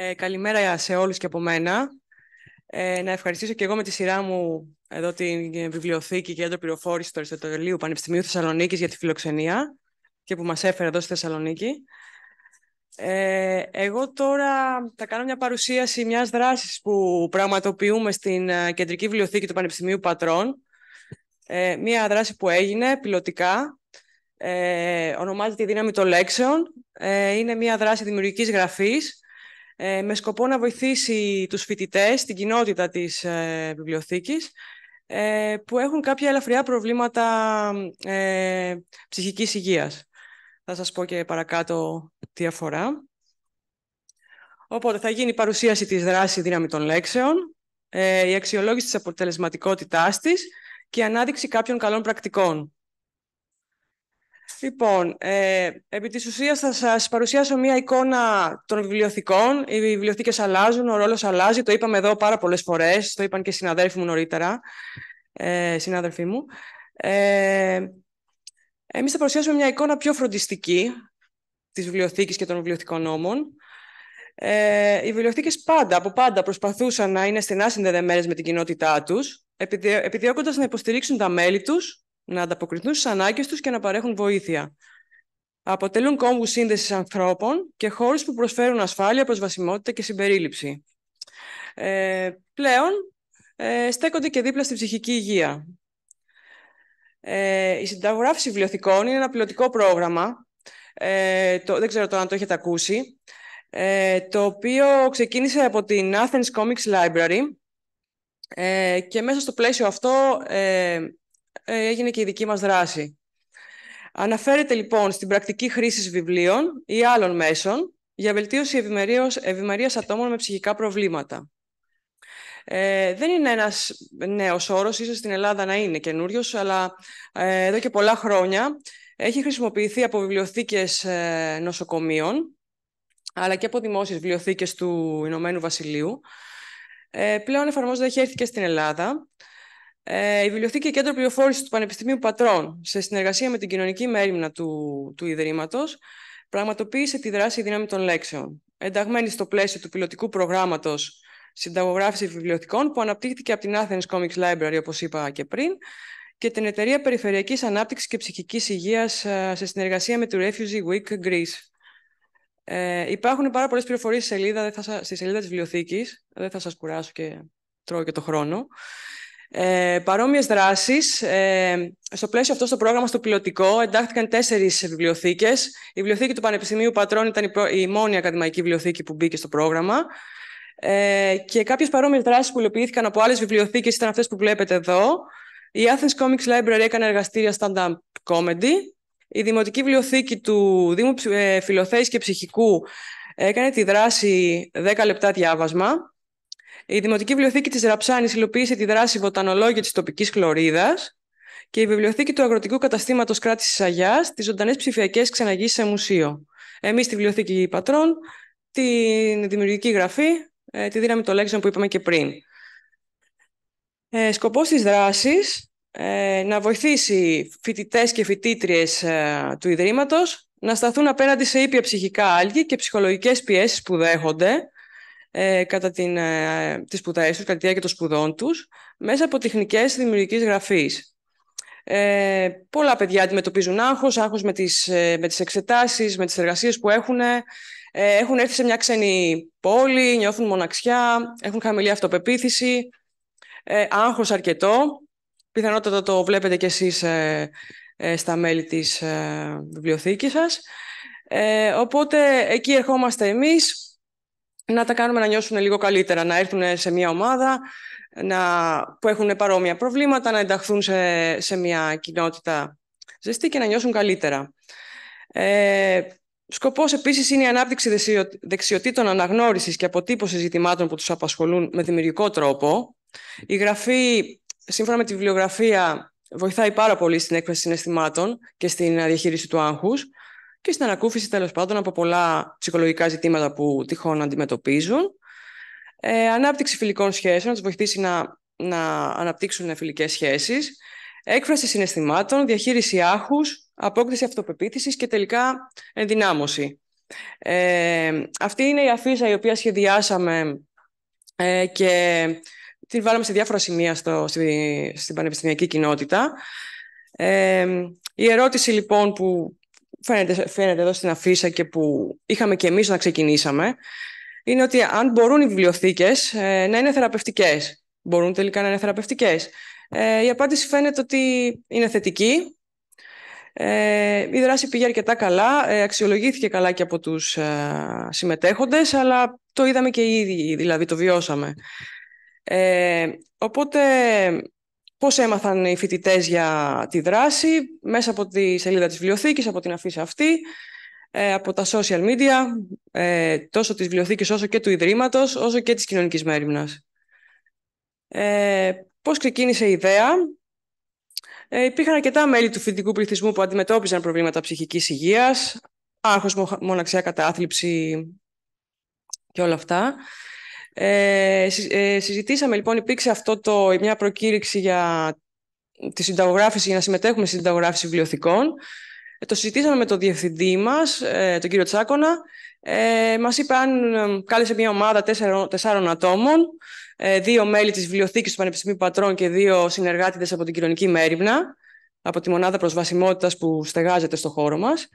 Ε, καλημέρα σε όλους και από μένα. Ε, να ευχαριστήσω και εγώ με τη σειρά μου εδώ την βιβλιοθήκη και έντρο πληροφόρησης του Αριστοτελείου Πανεπιστημίου Θεσσαλονίκης για τη φιλοξενία και που μας έφερε εδώ στη Θεσσαλονίκη. Ε, εγώ τώρα θα κάνω μια παρουσίαση μιας δράσης που πραγματοποιούμε στην ε, Κεντρική Βιβλιοθήκη του Πανεπιστημίου Πατρών. Ε, μια δράση που έγινε πιλωτικά, ε, ονομάζεται η δύναμη των λέξεων. Ε, είναι μια δράση δημιουργικής γραφής. Ε, με σκοπό να βοηθήσει τους φοιτητές, την κοινότητα της ε, βιβλιοθήκης, ε, που έχουν κάποια ελαφριά προβλήματα ψυχικής υγείας. Θα σας πω και παρακάτω τι αφορά. Οπότε θα γίνει η παρουσίαση της δράσης δύναμη των λέξεων, η αξιολόγηση της αποτελεσματικότητάς της και η ανάδειξη κάποιων καλών πρακτικών. Λοιπόν, ε, επί της ουσίας θα σας παρουσιάσω μία εικόνα των βιβλιοθηκών. Οι βιβλιοθήκες αλλάζουν, ο ρόλος αλλάζει. Το είπαμε εδώ πάρα πολλές φορές, το είπαν και οι συναδέλφοι μου νωρίτερα. Ε, συνάδελφοί μου. Ε, εμείς θα παρουσιάσουμε μια εικόνα πιο φροντιστική της βιβλιοθήκης και των βιβλιοθηκών νόμων. Ε, οι βιβλιοθήκες πάντα, από πάντα προσπαθούσαν να είναι στενά συνδεδεμένες με την κοινότητά τους, επιδιώκοντας να υποστηρίξουν τα μέλη τους να ανταποκριθούν στις ανάγκες τους και να παρέχουν βοήθεια. Αποτελούν κόμβους σύνδεσης ανθρώπων και χώρους που προσφέρουν ασφάλεια, προσβασιμότητα και συμπερίληψη. Ε, πλέον, ε, στέκονται και δίπλα στη ψυχική υγεία. Ε, η συνταγογράφηση βιβλιοθηκών είναι ένα πιλωτικό πρόγραμμα, δεν ξέρω το αν το έχετε ακούσει, το οποίο ξεκίνησε από την Athens Comics Library και μέσα στο πλαίσιο αυτό ε, έγινε και η δική μας δράση. Αναφέρεται λοιπόν στην πρακτική χρήσης βιβλίων ή άλλων μέσων για βελτίωση ευημερίας ατόμων με ψυχικά προβλήματα. Ε, δεν είναι ένας νέος όρος, ίσως στην Ελλάδα να είναι καινούριος, αλλά ε, εδώ και πολλά χρόνια έχει χρησιμοποιηθεί από βιβλιοθήκες ε, νοσοκομείων, αλλά και από δημόσιες βιβλιοθήκες του Ηνωμένου Βασιλείου. πλέον εφαρμόζεται, έχει έρθει και στην Ελλάδα. Ε, η Βιβλιοθήκη Κέντρο Πληροφόρησης του Πανεπιστημίου Πατρών, σε συνεργασία με την κοινωνική μέρημνα του, του Ιδρύματος, πραγματοποίησε τη δράση δύναμη των λέξεων, ενταγμένη στο πλαίσιο του πιλωτικού προγράμματος συνταγογράφησης βιβλιοθηκών που αναπτύχθηκε από την Athens Comics Library, όπως είπα και πριν, και την Εταιρεία Περιφερειακής Ανάπτυξης και Ψυχικής Υγείας ε, σε συνεργασία με τη Refugee Week Greece. Ε, υπάρχουν πάρα πολλές πληροφορίες στη σελίδα, στη σελίδα της βιβλιοθήκης. Δεν θα σας κουράσω και τρώω και το χρόνο ε, παρόμοιες δράσεις. Ε, στο πλαίσιο αυτό στο πρόγραμμα, στο πιλωτικό, εντάχθηκαν τέσσερις βιβλιοθήκες. Η βιβλιοθήκη του Πανεπιστημίου Πατρών ήταν η, προ... μόνη ακαδημαϊκή βιβλιοθήκη που μπήκε στο πρόγραμμα. Ε, και κάποιες παρόμοιες δράσεις που υλοποιήθηκαν από άλλες βιβλιοθήκες ήταν αυτές που βλέπετε εδώ. Η Athens Comics Library έκανε εργαστήρια stand-up comedy. Η Δημοτική Βιβλιοθήκη του Δήμου ε, Φιλοθέης και Ψυχικού έκανε τη δράση 10 λεπτά διάβασμα. Η Δημοτική Βιβλιοθήκη της Ραψάνης υλοποίησε τη δράση βοτανολόγια της τοπικής χλωρίδας και η Βιβλιοθήκη του Αγροτικού Καταστήματος Κράτησης Αγιάς τις ζωντανές ψηφιακές ξαναγήσει σε μουσείο. Εμείς στη Βιβλιοθήκη Πατρών, τη δημιουργική γραφή, ε, τη δύναμη των λέξεων που είπαμε και πριν. Ε, σκοπός της δράσης ε, να βοηθήσει φοιτητές και φοιτήτριες ε, του ιδρύματος, να σταθούν απέναντι σε ήπια ψυχικά άλγη και ψυχολογικές πιέσεις που δέχονται, ε, κατά την, ε, τις σπουδές τους, κατά τη διάρκεια των σπουδών τους, μέσα από τεχνικές δημιουργικής γραφής. Ε, πολλά παιδιά αντιμετωπίζουν άγχος, άγχος με τις, ε, με τις εξετάσεις, με τις εργασίες που έχουν. έχουν έρθει σε μια ξένη πόλη, νιώθουν μοναξιά, έχουν χαμηλή αυτοπεποίθηση, ε, άγχος αρκετό. Πιθανότατα το βλέπετε κι εσείς στα μέλη της ε, βιβλιοθήκης σας. οπότε εκεί ερχόμαστε εμείς, να τα κάνουμε να νιώσουν λίγο καλύτερα, να έρθουν σε μια ομάδα να, που έχουν παρόμοια προβλήματα, να ενταχθούν σε, μια κοινότητα ζεστή και να νιώσουν καλύτερα. Ε, σκοπός επίσης είναι η ανάπτυξη δεξιοτήτων αναγνώρισης και αποτύπωσης ζητημάτων που τους απασχολούν με δημιουργικό τρόπο. Η γραφή, σύμφωνα με τη βιβλιογραφία, βοηθάει πάρα πολύ στην έκφραση συναισθημάτων και στην διαχείριση του άγχους και στην ανακούφιση τέλος πάντων από πολλά ψυχολογικά ζητήματα που τυχόν αντιμετωπίζουν. Ε, ανάπτυξη φιλικών σχέσεων, να τους βοηθήσει να, να αναπτύξουν φιλικές σχέσεις, έκφραση συναισθημάτων, διαχείριση άχους, απόκτηση αυτοπεποίθησης και τελικά ενδυνάμωση. Ε, αυτή είναι η αφίσα η οποία σχεδιάσαμε ε, και την βάλαμε σε διάφορα σημεία στο, στην πανεπιστημιακή κοινότητα. Ε, η ερώτηση λοιπόν που φαίνεται, φαίνεται εδώ στην αφίσα και που είχαμε και εμείς να ξεκινήσαμε, είναι ότι αν μπορούν οι βιβλιοθήκες ε, να είναι θεραπευτικές. Μπορούν τελικά να είναι θεραπευτικές. Ε, η απάντηση φαίνεται ότι είναι θετική. Ε, η δράση πήγε αρκετά καλά, ε, αξιολογήθηκε καλά και από τους ε, συμμετέχοντες, αλλά το είδαμε και ίδιοι, δηλαδή το βιώσαμε. οπότε πώς έμαθαν οι φοιτητές για τη δράση, μέσα από τη σελίδα της βιβλιοθήκης, από την αφήσα αυτή, ε, από τα social media, ε, τόσο της βιβλιοθήκης όσο και του Ιδρύματος, όσο και της κοινωνικής μέρημνας. Ε, πώς ξεκίνησε η ιδέα. υπήρχαν αρκετά μέλη του φοιτητικού πληθυσμού που αντιμετώπιζαν προβλήματα ψυχικής υγείας, άγχος, μοναξιά κατάθλιψη και όλα αυτά. Ε, ε, συζητήσαμε λοιπόν, υπήρξε αυτό το, μια προκήρυξη για τη συνταγογράφηση, για να συμμετέχουμε στη συνταγογράφηση βιβλιοθηκών. Ε, το συζητήσαμε με τον διευθυντή μας, ε, τον κύριο Τσάκονα. Ε, μας είπε αν κάλεσε μια ομάδα τέσσερων, τεσσάρων ατόμων, δύο μέλη της βιβλιοθήκης του Πανεπιστημίου Πατρών και δύο συνεργάτητες από την κοινωνική μέρημνα, από τη μονάδα προσβασιμότητας που στεγάζεται στο χώρο μας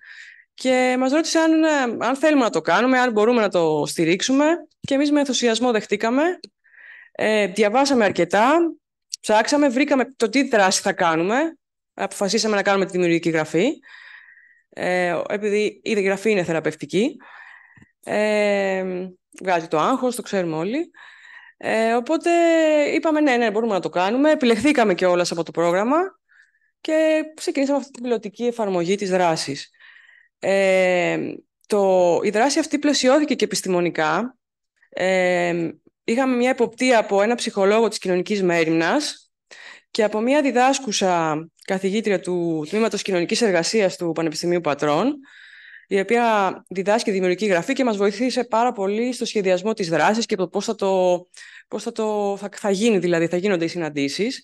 και μας ρώτησε αν, ε, αν θέλουμε να το κάνουμε, αν μπορούμε να το στηρίξουμε και εμείς με ενθουσιασμό δεχτήκαμε. Ε, διαβάσαμε αρκετά, ψάξαμε, βρήκαμε το τι δράση θα κάνουμε. Αποφασίσαμε να κάνουμε τη δημιουργική γραφή, ε, επειδή η γραφή είναι θεραπευτική. Ε, βγάζει το άγχος, το ξέρουμε όλοι. Ε, οπότε είπαμε ναι, ναι, μπορούμε να το κάνουμε. Επιλεχθήκαμε και από το πρόγραμμα και ξεκινήσαμε αυτή την πιλωτική εφαρμογή της δράσης. Ε, το, η δράση αυτή πλαισιώθηκε και επιστημονικά. Ε, είχαμε μια εποπτεία από ένα ψυχολόγο της κοινωνικής μέρημνας και από μια διδάσκουσα καθηγήτρια του Τμήματος Κοινωνικής Εργασίας του Πανεπιστημίου Πατρών, η οποία διδάσκει δημιουργική γραφή και μας βοηθήσε πάρα πολύ στο σχεδιασμό της δράσης και το πώς θα, το, το, θα, γίνει, δηλαδή θα γίνονται οι συναντήσεις.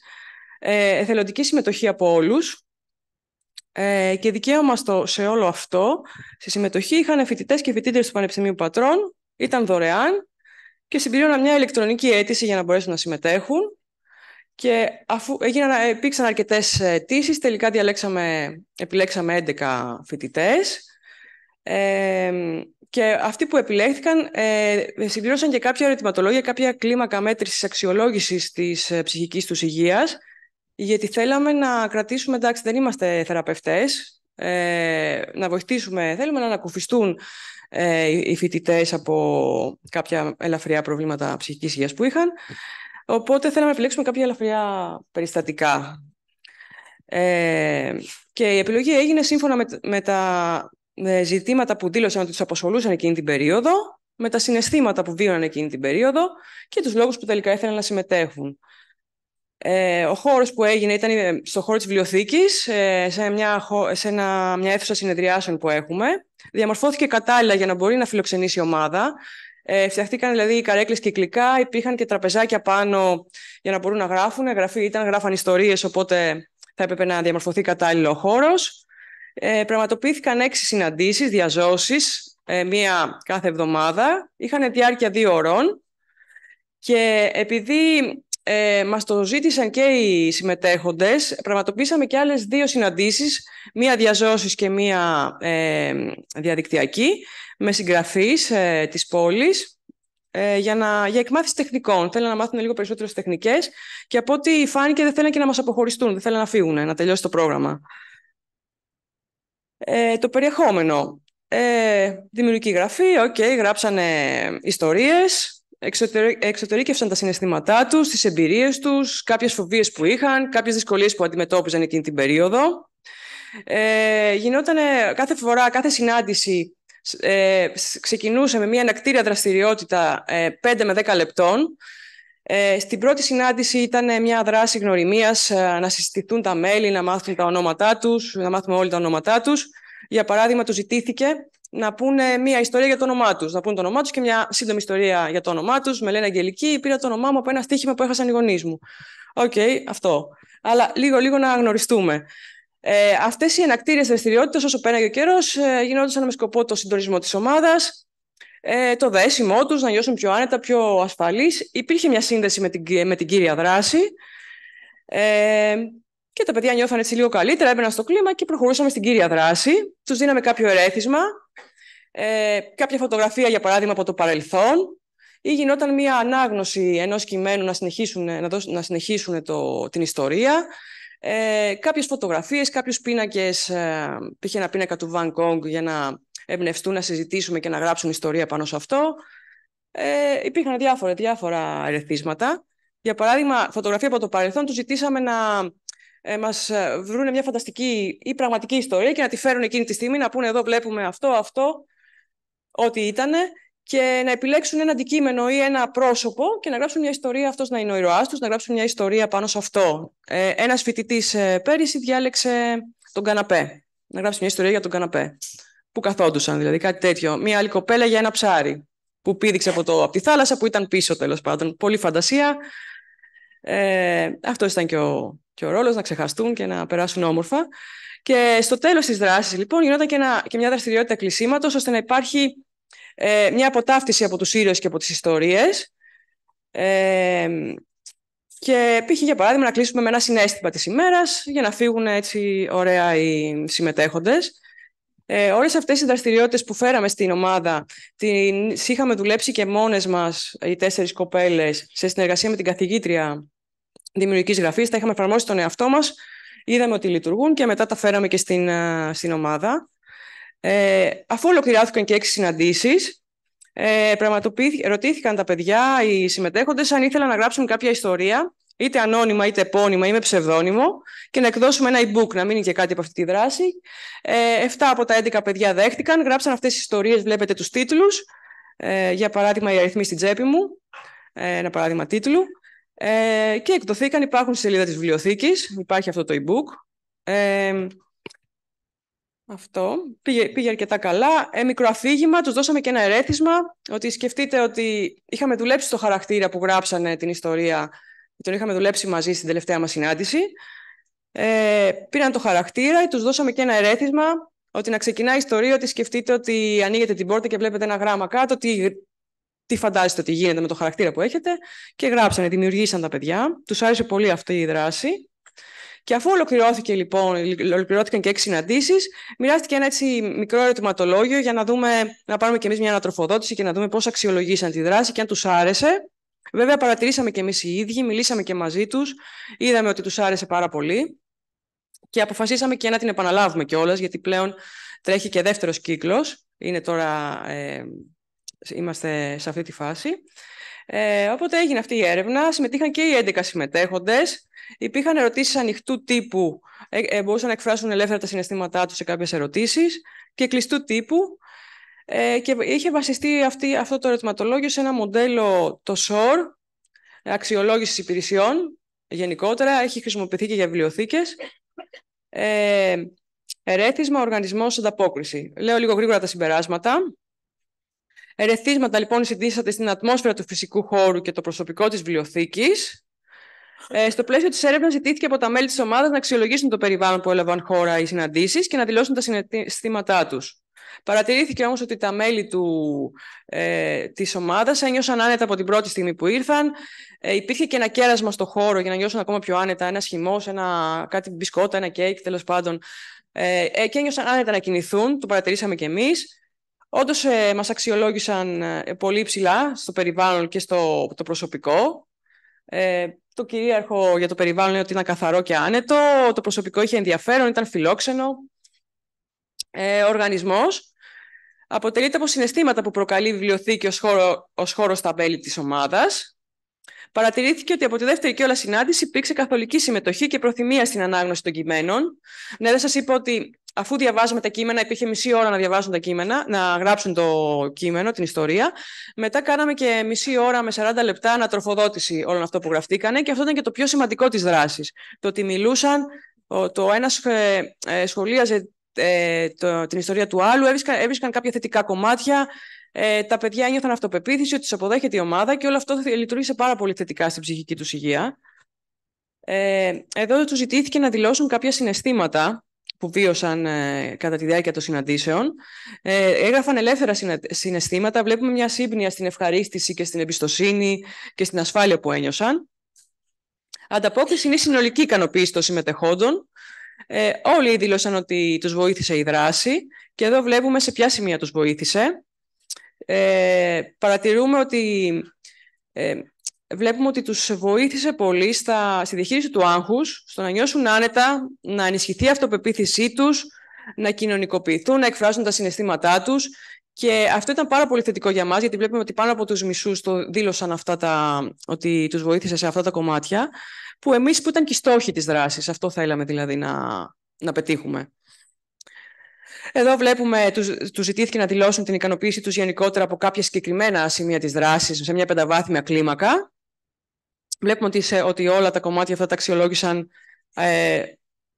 Ε, εθελοντική συμμετοχή από όλους, ε, και δικαίωμα σε όλο αυτό, στη συμμετοχή, είχαν φοιτητές και φοιτήτρε του Πανεπιστημίου Πατρών, ήταν δωρεάν και συμπλήρωναν μια ηλεκτρονική αίτηση για να μπορέσουν να συμμετέχουν. Και αφού έγιναν, υπήρξαν αρκετές αιτήσεις, τελικά διαλέξαμε, επιλέξαμε 11 φοιτητές. Ε, και αυτοί που επιλέχθηκαν ε, συμπλήρωσαν και κάποια ερωτηματολόγια, κάποια κλίμακα μέτρησης αξιολόγησης της ε, ψυχικής τους υγείας γιατί θέλαμε να κρατήσουμε, εντάξει δεν είμαστε θεραπευτές, ε, να βοηθήσουμε, θέλουμε να ανακουφιστούν ε, οι φοιτητές από κάποια ελαφριά προβλήματα ψυχικής υγείας που είχαν, οπότε θέλαμε να επιλέξουμε κάποια ελαφριά περιστατικά. Ε, και η επιλογή έγινε σύμφωνα με, τα ζητήματα που δήλωσαν ότι τους αποσχολούσαν εκείνη την περίοδο, με τα συναισθήματα που βίωναν εκείνη την περίοδο και τους λόγους που τελικά ήθελαν να συμμετέχουν. Ε, ο χώρος που έγινε ήταν ε, στο χώρο της βιβλιοθήκης, ε, σε, μια, σε ένα, μια αίθουσα συνεδριάσεων που έχουμε. Διαμορφώθηκε κατάλληλα για να μπορεί να φιλοξενήσει η ομάδα. Ε, φτιαχτήκαν δηλαδή οι καρέκλες κυκλικά, υπήρχαν και τραπεζάκια πάνω για να μπορούν να γράφουν. Γραφή ήταν, γράφαν ιστορίες, οπότε θα έπρεπε να διαμορφωθεί κατάλληλο χώρος. Ε, πραγματοποιήθηκαν έξι συναντήσεις, διαζώσεις, ε, μία κάθε εβδομάδα. Είχαν διάρκεια δύο ώρων. Και επειδή ε, μας το ζήτησαν και οι συμμετέχοντες. Πραγματοποιήσαμε και άλλες δύο συναντήσεις, μία διαζώσης και μία ε, διαδικτυακή, με συγγραφείς ε, της πόλης, ε, για, να, για εκμάθηση τεχνικών. Θέλανε να μάθουν λίγο περισσότερες τεχνικές και από ό,τι φάνηκε δεν θέλανε και να μας αποχωριστούν, δεν θέλανε να φύγουν, να τελειώσει το πρόγραμμα. Ε, το περιεχόμενο. Ε, δημιουργική γραφή, οκ, okay, γράψανε ιστορίες, εξωτερήκευσαν τα συναισθήματά τους, τις εμπειρίες τους, κάποιες φοβίες που είχαν, κάποιες δυσκολίες που αντιμετώπιζαν εκείνη την περίοδο. Ε, κάθε φορά, κάθε συνάντηση ε, ξεκινούσε με μια ανακτήρια δραστηριότητα 5 ε, με 10 λεπτών. Ε, στην πρώτη συνάντηση ήταν μια δράση γνωριμίας, ε, να συστηθούν τα μέλη, να μάθουν τα ονόματά τους, να μάθουμε όλοι τα ονόματά τους. Για παράδειγμα, τους ζητήθηκε να πούνε μια ιστορία για το όνομά τους. Να πούνε το όνομά τους και μια σύντομη ιστορία για το όνομά τους. Με λένε Αγγελική, πήρα το όνομά μου από ένα στοίχημα που έχασαν οι γονείς μου. Οκ, αυτό. Αλλά λίγο-λίγο να γνωριστούμε. Ε, Αυτές οι ανακτήρε δραστηριότητες, όσο πέραγε ο καιρός, ε, γινόντουσαν με σκοπό το συντονισμό της ομάδας, ε, το δέσιμό τους, να νιώσουν πιο άνετα, πιο ασφαλείς. Υπήρχε μια σύνδεση με την, με την κύρια δράση. Ε, και τα παιδιά νιώθαν έτσι λίγο καλύτερα, έμπαιναν στο κλίμα και προχωρούσαμε στην κύρια δράση. Τους δίναμε κάποιο ερέθισμα, ε, κάποια φωτογραφία, για παράδειγμα, από το παρελθόν ή γινόταν μια ανάγνωση ενός κειμένου να συνεχίσουν, να να συνεχίσουν το, την ιστορία. Ε, κάποιες φωτογραφίες, κάποιους πίνακες, ε, ένα πίνακα του Βαν Κόγκ για να εμπνευστούν, να συζητήσουμε και να γράψουν ιστορία πάνω σε αυτό. Ε, υπήρχαν διάφορα, διάφορα ερεθίσματα. Για παράδειγμα, φωτογραφία από το παρελθόν τους ζητήσαμε να ε, μας ε, βρουν μια φανταστική ή πραγματική ιστορία και να τη φέρουν εκείνη τη στιγμή, να πούνε εδώ βλέπουμε αυτό, αυτό, ό,τι ήταν, και να επιλέξουν ένα αντικείμενο ή ένα πρόσωπο και να γράψουν μια ιστορία. Αυτός να είναι ο ηρωά τους, να γράψουν μια ιστορία πάνω σε αυτό. Ε, ένας φοιτητής ε, πέρυσι διάλεξε τον καναπέ. Να γράψει μια ιστορία για τον καναπέ. Που καθόντουσαν, δηλαδή κάτι τέτοιο. Μια άλλη κοπέλα για ένα ψάρι που πήδηξε από, το, από τη θάλασσα που ήταν πίσω τέλος πάντων. Πολύ φαντασία. Ε, αυτό ήταν και ο, και ρόλος να ξεχαστούν και να περάσουν όμορφα. Και στο τέλος της δράσης λοιπόν, γινόταν και, ένα, και μια δραστηριότητα κλεισίματος, ώστε να υπάρχει ε, μια αποτάφτιση από τους ήρωες και από τις ιστορίες. Ε, και π.χ. για παράδειγμα να κλείσουμε με ένα συνέστημα της ημέρας για να φύγουν έτσι ωραία οι συμμετέχοντες. Ε, όλες αυτές οι δραστηριότητες που φέραμε στην ομάδα την είχαμε δουλέψει και μόνες μας οι τέσσερις κοπέλες σε συνεργασία με την καθηγήτρια δημιουργικής γραφής. Τα είχαμε εφαρμόσει στον εαυτό μας, είδαμε ότι λειτουργούν και μετά τα φέραμε και στην, ε, στην ομάδα. Ε, αφού ολοκληρώθηκαν και έξι συναντήσεις, ε, ρωτήθηκαν τα παιδιά, οι συμμετέχοντες, αν ήθελαν να γράψουν κάποια ιστορία, είτε ανώνυμα, είτε επώνυμα ή με ψευδόνυμο, και να εκδώσουμε ένα e-book, να μείνει και κάτι από αυτή τη δράση. Ε, 7 από τα 11 παιδιά δέχτηκαν, γράψαν αυτές τις ιστορίες, βλέπετε τους τίτλους. ε, για παράδειγμα «Η αριθμή στην τσέπη μου», ε, ένα παράδειγμα τίτλου, ε, και εκδοθήκαν, υπάρχουν στη σελίδα της βιβλιοθήκης, υπάρχει αυτό το e-book. Ε, αυτό. Πήγε, αρκετά καλά. Ε, μικρό αφήγημα, τους δώσαμε και ένα ερέθισμα. ότι σκεφτείτε ότι είχαμε δουλέψει στο χαρακτήρα που γράψανε την ιστορία, τον είχαμε δουλέψει μαζί στην τελευταία μας συνάντηση. Ε, πήραν το χαρακτήρα, ιστορία ότι σκεφτείτε δώσαμε και ένα ερέθισμα. ότι να ξεκινάει η ιστορία, ότι σκεφτείτε ότι ανοίγετε την πόρτα και βλέπετε ένα γράμμα κάτω, τι, τι φαντάζεστε ότι γίνεται με το χαρακτήρα που έχετε. Και γράψανε, δημιουργήσαν τα παιδιά. Τους άρεσε πολύ αυτή η δράση. Και αφού ολοκληρώθηκε λοιπόν, ολοκληρώθηκαν και έξι συναντήσεις, μοιράστηκε ένα έτσι μικρό ερωτηματολόγιο για να, δούμε, να πάρουμε κι εμείς μια ανατροφοδότηση και να δούμε πώς αξιολογήσαν τη δράση και αν τους άρεσε. Βέβαια, παρατηρήσαμε κι εμείς οι ίδιοι, μιλήσαμε και μαζί τους, είδαμε ότι τους άρεσε πάρα πολύ. Και αποφασίσαμε και να την επαναλάβουμε κιόλας, γιατί πλέον τρέχει και δεύτερος κύκλος. Είναι τώρα. Ε, είμαστε σε αυτή τη φάση. Ε, οπότε έγινε αυτή η έρευνα, συμμετείχαν και οι 11 συμμετέχοντες, υπήρχαν ερωτήσεις ανοιχτού τύπου, ε, ε, μπορούσαν να εκφράσουν ελεύθερα τα συναισθήματά τους σε κάποιες ερωτήσεις και κλειστού τύπου. Ε, και είχε βασιστεί αυτή, αυτό το ερωτηματολόγιο σε ένα μοντέλο, το SOR, αξιολόγησης υπηρεσιών γενικότερα, έχει χρησιμοποιηθεί και για βιβλιοθήκες. Ε, ερέθισμα, στην ανταπόκριση. Λέω λίγο γρήγορα τα συμπεράσματα. Ερεθίσματα λοιπόν συντήσατε στην ατμόσφαιρα του φυσικού χώρου και το προσωπικό της βιβλιοθήκης. Ε, στο πλαίσιο της έρευνας, ζητήθηκε από τα μέλη της ομάδας να αξιολογήσουν το περιβάλλον που έλαβαν χώρα οι συναντήσεις και να δηλώσουν τα συναισθήματά τους. Παρατηρήθηκε όμως ότι τα μέλη του, ε, της ομάδας ένιωσαν άνετα από την πρώτη στιγμή που ήρθαν. Ε, υπήρχε και ένα κέρασμα στο χώρο για να νιώσουν ακόμα πιο άνετα, ένα χυμός, κάτι μπισκότα, ένα κέικ τέλος πάντων. Ε, ε, και ένιωσαν άνετα να κινηθούν, το παρατηρήσαμε κι εμείς. Όντως ε, μας αξιολόγησαν ε, πολύ ψηλά στο περιβάλλον και στο το προσωπικό. Ε, το κυρίαρχο για το περιβάλλον είναι ότι ήταν καθαρό και άνετο, το προσωπικό είχε ενδιαφέρον, ήταν φιλόξενο. Ε, ο οργανισμός αποτελείται από συναισθήματα που προκαλεί η βιβλιοθήκη ως χώρο, ως χώρο στα μέλη της ομάδας. Παρατηρήθηκε ότι από τη δεύτερη και όλα συνάντηση υπήρξε καθολική συμμετοχή και προθυμία στην ανάγνωση των κειμένων. Ναι, δεν σας είπα ότι αφού διαβάζαμε τα κείμενα, υπήρχε μισή ώρα να διαβάζουν τα κείμενα, να γράψουν το κείμενο, την ιστορία. Μετά κάναμε και μισή ώρα με 40 λεπτά ανατροφοδότηση όλων αυτό που γραφτήκανε και αυτό ήταν και το πιο σημαντικό της δράσης. Το ότι μιλούσαν, το ένας ε, ε, σχολίαζε ε, την ιστορία του άλλου, έβρισκαν, κάποια θετικά κομμάτια, τα παιδιά ένιωθαν αυτοπεποίθηση ότι τους αποδέχεται η ομάδα και όλο αυτό λειτουργήσε πάρα πολύ θετικά στην ψυχική τους υγεία. Ε, εδώ τους ζητήθηκε να δηλώσουν κάποια συναισθήματα που βίωσαν ε, κατά τη διάρκεια των συναντήσεων. Ε, έγραφαν ελεύθερα συναισθήματα. Βλέπουμε μια σύμπνοια στην ευχαρίστηση και στην εμπιστοσύνη και στην ασφάλεια που ένιωσαν. Ανταπόκριση είναι η συνολική ικανοποίηση των συμμετεχόντων. Ε, όλοι δήλωσαν ότι τους βοήθησε η δράση και εδώ βλέπουμε σε ποια σημεία τους βοήθησε. Ε, παρατηρούμε ότι ε, βλέπουμε ότι τους βοήθησε πολύ στα, στη διαχείριση του άγχους, στο να νιώσουν άνετα, να ενισχυθεί η αυτοπεποίθησή τους, να κοινωνικοποιηθούν, να εκφράζουν τα συναισθήματά τους. Και αυτό ήταν πάρα πολύ θετικό για μας, γιατί βλέπουμε ότι πάνω από τους μισούς το δήλωσαν αυτά τα, ότι τους βοήθησε σε αυτά τα κομμάτια, που εμείς που ήταν και οι στόχοι της δράσης, αυτό θέλαμε δηλαδή να, να πετύχουμε. Εδώ βλέπουμε, τους, τους ζητήθηκε να δηλώσουν την ικανοποίησή τους γενικότερα από κάποια συγκεκριμένα σημεία της δράσης σε μια πενταβάθμια κλίμακα βλέπουμε ότι, όλα τα κομμάτια αυτά τα αξιολόγησαν ε,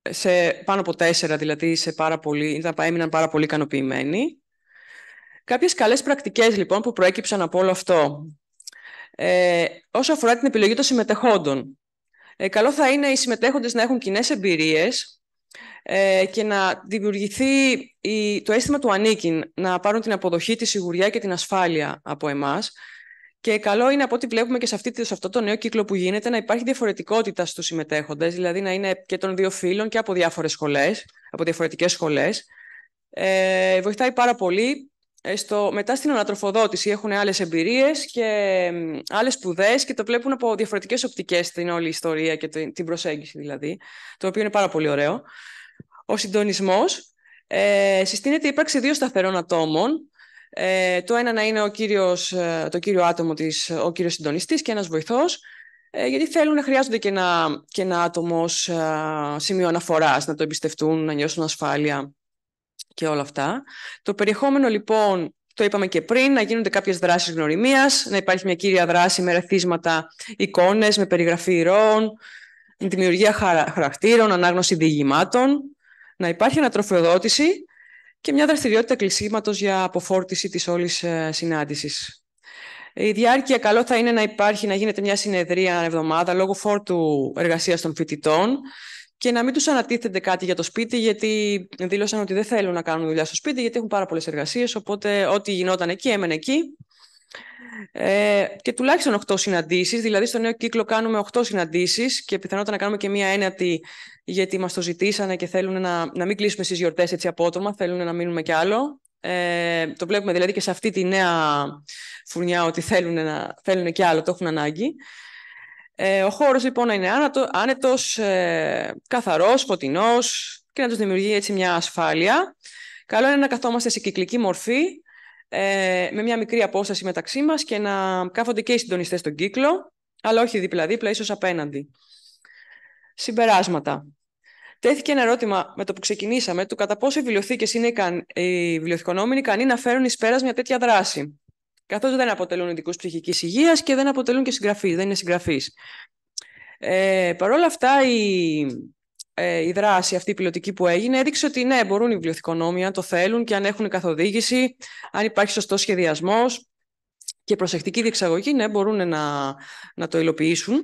σε πάνω από τέσσερα, δηλαδή σε πάρα πολύ, ήταν, έμειναν πάρα πολύ ικανοποιημένοι. Κάποιες καλές πρακτικές λοιπόν που προέκυψαν από όλο αυτό. Ε, όσο αφορά την επιλογή των συμμετεχόντων. Ε, καλό θα είναι οι συμμετέχοντες να έχουν κοινές εμπειρίες ε, και να δημιουργηθεί η, το αίσθημα του ανήκειν, να πάρουν την αποδοχή, τη σιγουριά και την ασφάλεια από εμάς. Και καλό είναι από ό,τι βλέπουμε και σε, αυτή, σε αυτό το νέο κύκλο που γίνεται να υπάρχει διαφορετικότητα στους συμμετέχοντες, δηλαδή να είναι και των δύο φίλων και από διάφορες σχολές, από διαφορετικές σχολές. Ε, βοηθάει πάρα πολύ. Ε, μετά στην ανατροφοδότηση έχουν άλλες εμπειρίες και άλλες σπουδές και το βλέπουν από διαφορετικές οπτικές την όλη ιστορία και την προσέγγιση δηλαδή, το οποίο είναι πάρα πολύ ωραίο. Ο συντονισμός. Ε, συστήνεται η ύπαρξη δύο σταθερών ατόμων ε, το ένα να είναι ο κύριος, ε, το κύριο άτομο της, ο κύριος συντονιστής και ένας βοηθός, ε, γιατί θέλουν να χρειάζονται και ένα, και ένα άτομο ως ε, σημείο αναφοράς, να το εμπιστευτούν, να νιώσουν ασφάλεια και όλα αυτά. Το περιεχόμενο λοιπόν το είπαμε και πριν, να γίνονται κάποιες δράσεις γνωριμίας, να υπάρχει μια κύρια δράση με ρεθίσματα εικόνες, με περιγραφή ηρώων, δημιουργία χαρακτήρων, ανάγνωση διηγημάτων, να υπάρχει ανατροφοδότηση και μια δραστηριότητα κλεισίματος για αποφόρτιση της όλης ε, συνάντησης. Η διάρκεια καλό θα είναι να υπάρχει, να γίνεται μια συνεδρία εβδομάδα λόγω φόρτου εργασίας των φοιτητών και να μην τους ανατίθεται κάτι για το σπίτι γιατί δήλωσαν ότι δεν θέλουν να κάνουν δουλειά στο σπίτι γιατί έχουν πάρα πολλές εργασίες, οπότε ό,τι γινόταν εκεί έμενε εκεί. Ε, και τουλάχιστον 8 συναντήσεις, δηλαδή στο νέο κύκλο κάνουμε 8 συναντήσεις και πιθανότατα να κάνουμε και μία ένατη γιατί μας το ζητήσανε και θέλουν να, να μην κλείσουμε στις γιορτές έτσι απότομα, θέλουν να μείνουμε κι άλλο. Ε, το βλέπουμε δηλαδή και σε αυτή τη νέα φουρνιά ότι θέλουν, να, θέλουν κι άλλο, το έχουν ανάγκη. Ε, ο χώρος λοιπόν να είναι άνετο, άνετος, ε, καθαρός, φωτεινός και να τους δημιουργεί έτσι μια ασφάλεια. Καλό είναι να καθόμαστε σε κυκλική μορφή, ε, με μια μικρή απόσταση μεταξύ μας και να κάθονται και οι συντονιστές στον κύκλο, αλλά όχι δίπλα-δίπλα, ίσως απέναντι. Συμπεράσματα. Τέθηκε ένα ερώτημα με το που ξεκινήσαμε του κατά πόσο οι βιβλιοθήκες είναι ικαν... οι ε, βιβλιοθηκονόμοι είναι ικανοί να φέρουν εις πέρας μια τέτοια δράση. Καθώς δεν αποτελούν ειδικούς ψυχικής υγείας και δεν αποτελούν και συγγραφείς, δεν είναι συγγραφείς. Ε, Παρ' όλα αυτά, η, ε, η δράση αυτή η πιλωτική που έγινε έδειξε ότι ναι, μπορούν οι βιβλιοθηκονόμοι αν το θέλουν και αν έχουν καθοδήγηση, αν υπάρχει σωστός σχεδιασμός και προσεκτική διεξαγωγή, ναι, μπορούν να, να το υλοποιήσουν.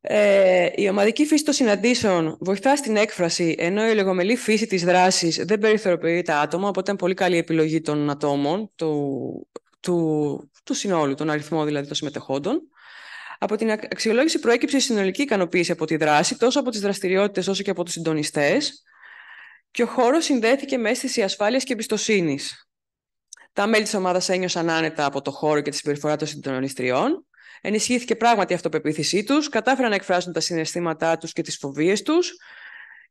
Ε, η ομαδική φύση των συναντήσεων βοηθά στην έκφραση, ενώ η λεγομελή φύση της δράσης δεν περιθωριοποιεί τα άτομα, οπότε είναι πολύ καλή επιλογή των ατόμων, του, του, του συνόλου, τον αριθμό δηλαδή των συμμετεχόντων. Από την αξιολόγηση προέκυψε η συνολική ικανοποίηση από τη δράση, τόσο από τις δραστηριότητες όσο και από τους συντονιστές, και ο χώρος συνδέθηκε με αίσθηση ασφάλειας και εμπιστοσύνης. Τα μέλη της ομάδας ένιωσαν άνετα από το χώρο και τη συμπεριφορά των συντονιστριών Ενισχύθηκε πράγματι η αυτοπεποίθησή τους, κατάφεραν να εκφράσουν τα συναισθήματά τους και τις φοβίες τους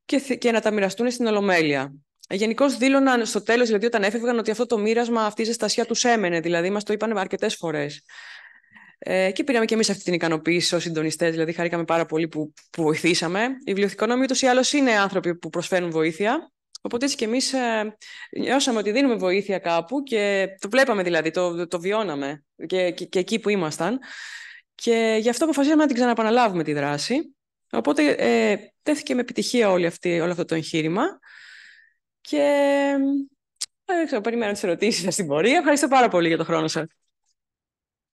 και, και να τα μοιραστούν στην Ολομέλεια. Γενικώς δήλωναν στο τέλος, δηλαδή όταν έφευγαν, ότι αυτό το μοίρασμα, αυτή η ζεστασιά τους έμενε. Δηλαδή, μας το είπαν αρκετές φορές. Ε, και πήραμε και εμείς αυτή την ικανοποίηση ως συντονιστές, δηλαδή χαρήκαμε πάρα πολύ που, που βοηθήσαμε. Οι βιβλιοθηκονόμοι ούτως ή άλλως είναι άνθρωποι που προσφέρουν βοήθεια. Οπότε έτσι και εμείς ε, νιώσαμε ότι δίνουμε βοήθεια κάπου και το βλέπαμε δηλαδή, το, το βιώναμε και, και, εκεί που ήμασταν. Και γι' αυτό αποφασίσαμε να την ξαναπαναλάβουμε τη δράση. Οπότε ε, τέθηκε με επιτυχία όλη αυτή, όλο αυτό το εγχείρημα. Και ε, δεν ξέρω, περιμένω τις ερωτήσεις σας στην πορεία. Ευχαριστώ πάρα πολύ για τον χρόνο σας.